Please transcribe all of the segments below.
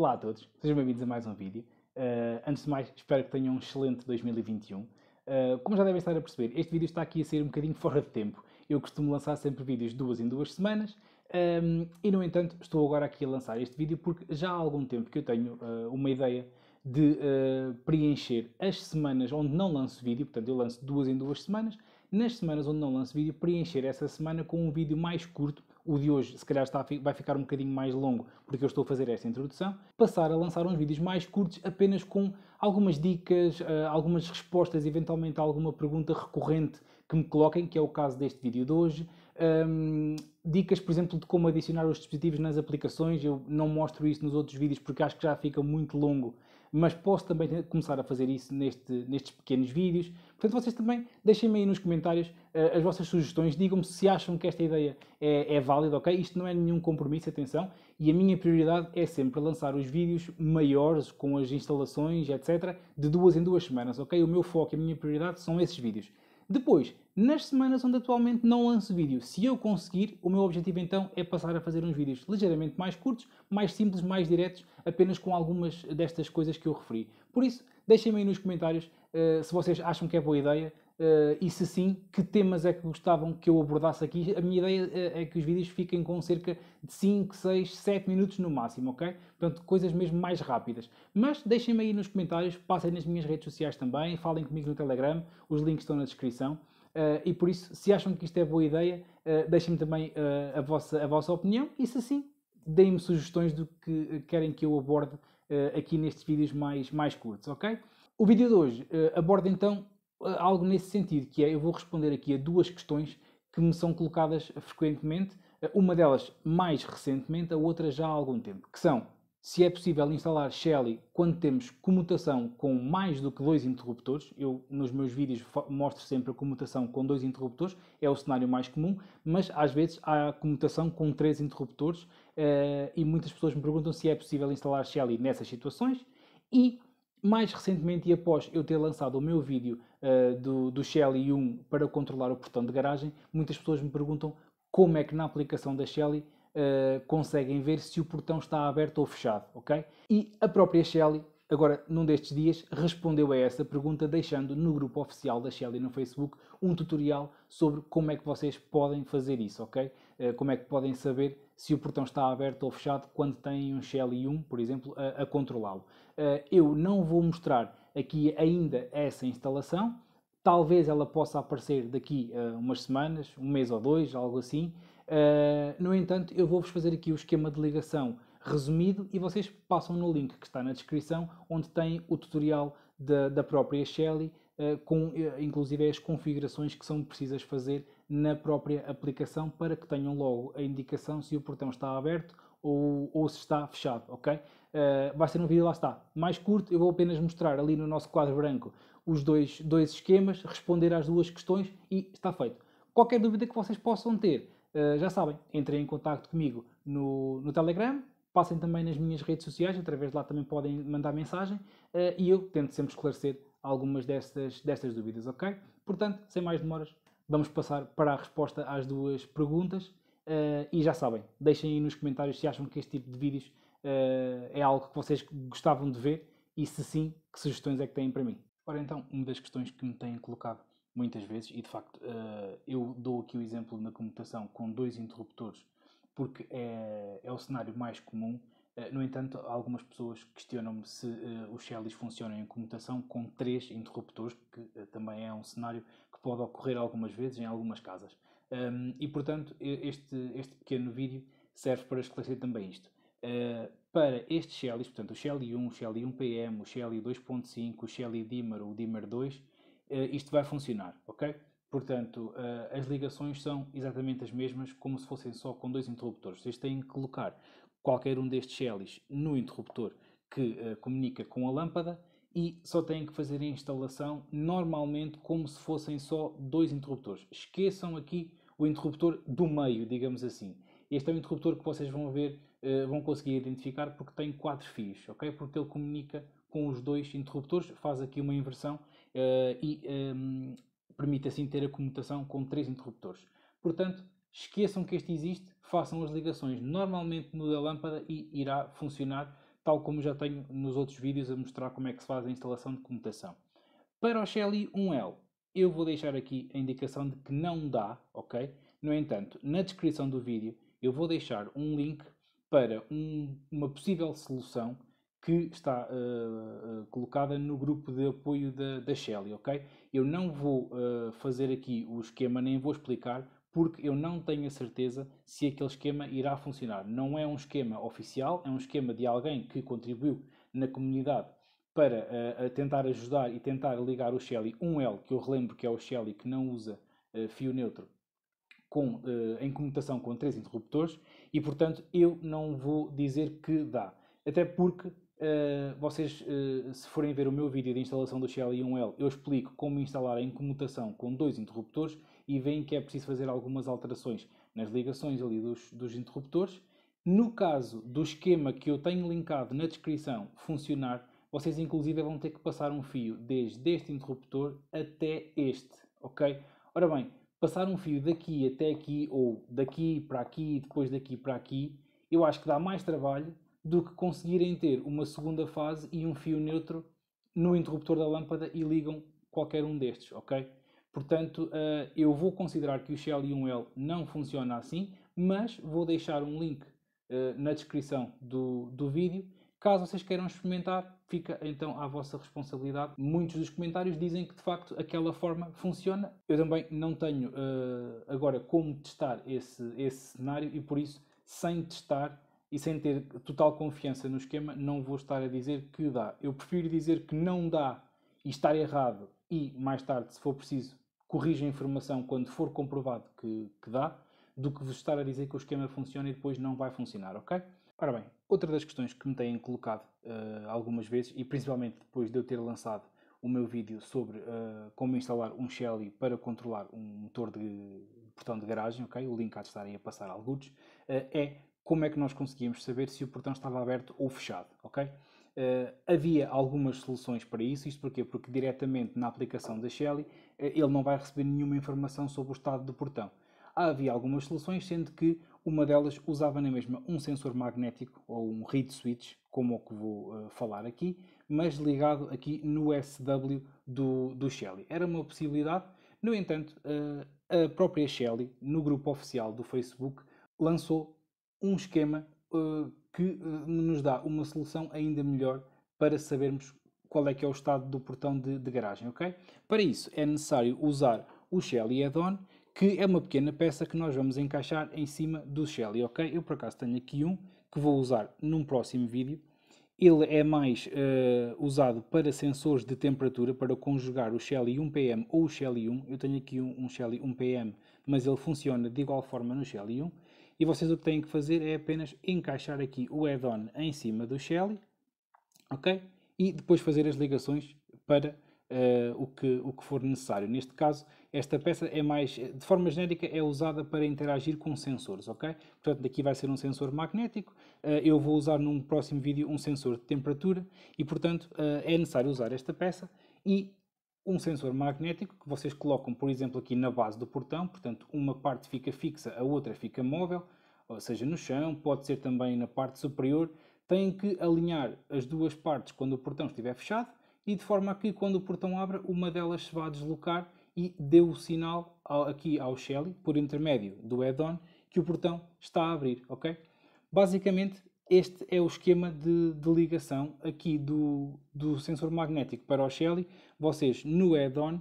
Olá a todos, sejam bem-vindos a mais um vídeo. Uh, antes de mais, espero que tenham um excelente 2021. Uh, eh, como já devem estar a perceber, este vídeo está aqui a ser um bocadinho fora de tempo. Eu costumo lançar sempre vídeos duas em duas semanas um, ehm, e, no entanto, estou agora aqui a lançar este vídeo porque já há algum tempo que eu tenho uh, uma ideia de preencher as semanas onde não lanço vídeo, portanto, eu lanço duas em duas semanas. Nas semanas onde não lanço vídeo, preencher essa semana com um vídeo mais curto o de hoje se calhar está, vai ficar um bocadinho mais longo, porque eu estou a fazer esta introdução, passar a lançar uns vídeos mais curtos, apenas com algumas dicas, eh, algumas respostas, eventualmente alguma pergunta recorrente que me coloquem, que é o caso deste vídeo de hoje. Um, dicas, por exemplo, de como adicionar os dispositivos nas aplicações. Eu não mostro isso nos outros vídeos porque acho que já fica muito longo mas posso também começar a fazer isso neste, nestes pequenos vídeos. Portanto, vocês também deixem-me aí nos comentários uh, as vossas sugestões, digam-me se acham que esta ideia é, é, válida, ok? Isto não é nenhum compromisso, atenção, e a minha prioridade é sempre lançar os vídeos maiores, com as instalações, etc., de duas em duas semanas, ok? O meu foco e a minha prioridade são esses vídeos. Depois, nas semanas onde atualmente não lanço vídeo, se eu conseguir, o meu objetivo então é passar a fazer uns vídeos ligeiramente mais curtos, mais simples, mais diretos, apenas com algumas destas coisas que eu referi. Por isso, deixem-me aí nos comentários uh, se vocês acham que é boa ideia, Uh, e se sim, que temas é que gostavam que eu abordasse aqui? A minha ideia eh, é que os vídeos fiquem com cerca de 5, 6, 7 minutos no máximo, ok? Portanto, coisas mesmo mais rápidas. Mas deixem-me aí nos comentários, passem nas minhas redes sociais também, falem comigo no Telegram, os links estão na descrição. Uh, e por isso, se acham que isto é boa ideia, uh, deixem-me também a, vossa, a vossa opinião e se sim, deem-me sugestões do que querem que eu aborde aqui nestes vídeos mais, mais curtos, ok? O vídeo de hoje aborda então eh, algo nesse sentido, que é eu vou responder aqui a duas questões que me são colocadas frequentemente, eh, uma delas mais recentemente, a outra já há algum tempo, que são se é possível instalar Shelly quando temos comutação com mais do que dois interruptores. Eu, nos meus vídeos, mostro sempre a comutação com dois interruptores, é o cenário mais comum, mas às vezes há comutação com três interruptores eh, e muitas pessoas me perguntam se é possível instalar Shelly nessas situações. E mais recentemente e após eu ter lançado o meu vídeo uh, do, do Shelly 1 para controlar o portão de garagem, muitas pessoas me perguntam como é que na aplicação da Shelly uh, conseguem ver se o portão está aberto ou fechado, ok? E a própria Shelly Agora, num destes dias, respondeu a essa pergunta deixando no grupo oficial da Shelly no Facebook um tutorial sobre como é que vocês podem fazer isso, ok? Eh, como é que podem saber se o portão está aberto ou fechado quando têm um Shelly 1, por exemplo, a, a controlá-lo. Eh, eu não vou mostrar aqui ainda essa instalação, talvez ela possa aparecer daqui a umas semanas, um mês ou dois, algo assim. Eh, no entanto, eu vou-vos fazer aqui o esquema de ligação resumido e vocês passam no link que está na descrição, onde tem o tutorial da, da própria Shelly, eh, com eh, inclusive as configurações que são precisas fazer na própria aplicação para que tenham logo a indicação se o portão está aberto ou, ou se está fechado, ok? Uh, vai ser um vídeo, lá está, mais curto. Eu vou apenas mostrar ali no nosso quadro branco os dois, dois esquemas, responder às duas questões e está feito. Qualquer dúvida que vocês possam ter, uh, já sabem, entrem em contato comigo no, no Telegram, passem também nas minhas redes sociais, através de lá também podem mandar mensagem uh, e eu tento sempre esclarecer algumas destas, destas dúvidas, ok? Portanto, sem mais demoras, vamos passar para a resposta às duas perguntas uh, e já sabem, deixem aí nos comentários se acham que este tipo de vídeos uh, é algo que vocês gostavam de ver e se sim, que sugestões é que têm para mim. Ora então, uma das questões que me têm colocado muitas vezes, e de facto eu dou aqui o exemplo na comutação com dois interruptores porque é, é o cenário mais comum. Eh, no entanto, algumas pessoas questionam-me se uh, os Shellys funcionam em comutação com três interruptores, que uh, também é um cenário que pode ocorrer algumas vezes em algumas casas. Um, ehm, e, portanto, este, este pequeno vídeo serve para esclarecer também isto. Uh, para estes Shellys, portanto, o Shelly 1, o Shelly 1PM, o Shelly 2.5, o Shelly Dimmer, o Dimmer 2, isto vai funcionar, ok? Portanto, eh, as ligações são exatamente as mesmas, como se fossem só com dois interruptores. Vocês têm que colocar qualquer um destes Ls no interruptor que eh, comunica com a lâmpada e só têm que fazer a instalação normalmente como se fossem só dois interruptores. Esqueçam aqui o interruptor do meio, digamos assim. Este é o interruptor que vocês vão ver, eh, vão conseguir identificar porque tem quatro fios, ok? Porque ele comunica com os dois interruptores, faz aqui uma inversão e ehm, permite assim ter a comutação com três interruptores. Portanto, esqueçam que este existe, façam as ligações normalmente no da lâmpada e irá funcionar, tal como já tenho nos outros vídeos a mostrar como é que se faz a instalação de comutação. Para o Shelly 1L, eu vou deixar aqui a indicação de que não dá, ok? No entanto, na descrição do vídeo eu vou deixar um link para um, uma possível solução que está uh, uh, colocada no grupo de apoio da, da Shelley, ok? Eu não vou uh, fazer aqui o esquema, nem vou explicar, porque eu não tenho a certeza se aquele esquema irá funcionar. Não é um esquema oficial, é um esquema de alguém que contribuiu na comunidade para tentar ajudar e tentar ligar o Shelley 1L, que eu relembro que é o Shelley que não usa fio neutro, com, em comutação com três interruptores, e portanto eu não vou dizer que dá. Até porque eh, vocês, uh, se forem ver o meu vídeo de instalação do Shell I1L, eu explico como instalar a comutação com dois interruptores e veem que é preciso fazer algumas alterações nas ligações ali dos, dos interruptores. No caso do esquema que eu tenho linkado na descrição funcionar, vocês inclusive vão ter que passar um fio desde este interruptor até este, ok? Ora bem, passar um fio daqui até aqui, ou daqui para aqui, e depois daqui para aqui, eu acho que dá mais trabalho do que conseguirem ter uma segunda fase e um fio neutro no interruptor da lâmpada e ligam qualquer um destes, ok? Portanto, uh, eu vou considerar que o Shell e um l não funciona assim, mas vou deixar um link uh, na descrição do, do vídeo. Caso vocês queiram experimentar, fica então à vossa responsabilidade. Muitos dos comentários dizem que de facto aquela forma funciona. Eu também não tenho uh, agora como testar esse, esse cenário e por isso, sem testar, e sem ter total confiança no esquema, não vou estar a dizer que dá. Eu prefiro dizer que não dá e estar errado e mais tarde, se for preciso, corrija a informação quando for comprovado que, que dá, do que vos estar a dizer que o esquema funciona e depois não vai funcionar, ok? Ora bem, outra das questões que me têm colocado uh, algumas vezes, e principalmente depois de eu ter lançado o meu vídeo sobre uh, como instalar um Shelly para controlar um motor de portão de garagem, ok? O link há de estarem a passar alguns, uh, é como é que nós conseguíamos saber se o portão estava aberto ou fechado, ok? Uh, havia algumas soluções para isso, isto porquê? Porque diretamente na aplicação da Shelly eh, ele não vai receber nenhuma informação sobre o estado do portão. Havia algumas soluções, sendo que uma delas usava na mesma um sensor magnético ou um read switch, como o que vou uh, falar aqui, mas ligado aqui no SW do, do Shelly. Era uma possibilidade, no entanto, a própria Shelly, no grupo oficial do Facebook, lançou um esquema uh, que uh, nos dá uma solução ainda melhor para sabermos qual é que é o estado do portão de, de garagem, ok? Para isso é necessário usar o Shelly Add-on, que é uma pequena peça que nós vamos encaixar em cima do Shelly, ok? Eu por acaso tenho aqui um que vou usar num próximo vídeo. Ele é mais uh, usado para sensores de temperatura, para conjugar o Shelly 1PM ou o Shelly 1. Eu tenho aqui um, um Shelly 1PM, mas ele funciona de igual forma no Shelly 1 e vocês o que têm que fazer é apenas encaixar aqui o add-on em cima do Shelly, ok? E depois fazer as ligações para uh, o, que, o que for necessário. Neste caso, esta peça é mais, de forma genérica, é usada para interagir com sensores, ok? Portanto, daqui vai ser um sensor magnético, uh, eu vou usar num próximo vídeo um sensor de temperatura e, portanto, uh, é necessário usar esta peça e um sensor magnético que vocês colocam, por exemplo, aqui na base do portão, portanto, uma parte fica fixa, a outra fica móvel, ou seja, no chão, pode ser também na parte superior. Têm que alinhar as duas partes quando o portão estiver fechado e de forma a que, quando o portão abra, uma delas se vá deslocar e dê o sinal aqui ao Shelly, por intermédio do add-on, que o portão está a abrir, ok? Basicamente, este é o esquema de, de ligação aqui do, do, sensor magnético para o Shelly. Vocês no add-on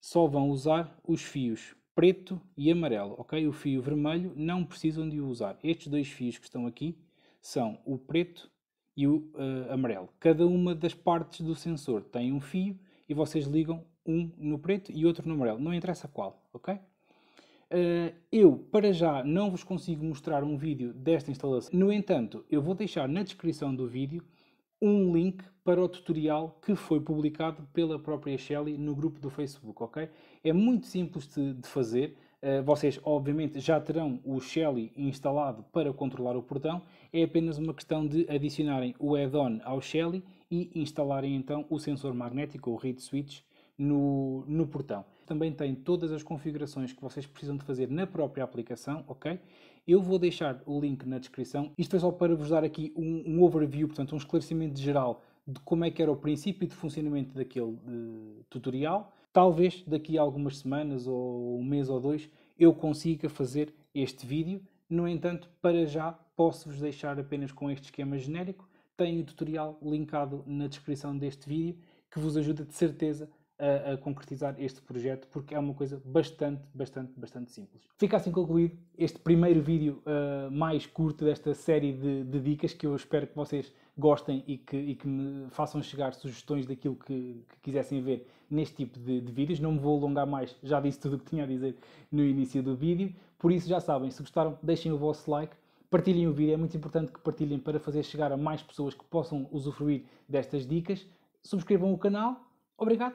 só vão usar os fios preto e amarelo, ok? O fio vermelho não precisam de o usar. Estes dois fios que estão aqui são o preto e o uh, amarelo. Cada uma das partes do sensor tem um fio e vocês ligam um no preto e outro no amarelo. Não interessa qual, ok? Eh, eu, para já, não vos consigo mostrar um vídeo desta instalação. No entanto, eu vou deixar na descrição do vídeo um link para o tutorial que foi publicado pela própria Shelly no grupo do Facebook, ok? É muito simples de, de fazer. Eh, vocês, obviamente, já terão o Shelly instalado para controlar o portão. É apenas uma questão de adicionarem o add-on ao Shelly e instalarem então o sensor magnético, o read switch, no, no portão. Também tem todas as configurações que vocês precisam de fazer na própria aplicação, ok? Eu vou deixar o link na descrição. Isto é só para vos dar aqui um, um overview, portanto, um esclarecimento geral de como é que era o princípio de funcionamento daquele eh, tutorial. Talvez daqui a algumas semanas ou um mês ou dois eu consiga fazer este vídeo. No entanto, para já posso-vos deixar apenas com este esquema genérico. Tenho o tutorial linkado na descrição deste vídeo que vos ajuda de certeza a, a, concretizar este projeto, porque é uma coisa bastante, bastante, bastante simples. Fica assim concluído este primeiro vídeo uh, mais curto desta série de, de, dicas que eu espero que vocês gostem e que, e que me façam chegar sugestões daquilo que, que quisessem ver neste tipo de, de, vídeos. Não me vou alongar mais, já disse tudo o que tinha a dizer no início do vídeo. Por isso, já sabem, se gostaram, deixem o vosso like. Partilhem o vídeo, é muito importante que partilhem para fazer chegar a mais pessoas que possam usufruir destas dicas. Subscrevam o canal. Obrigado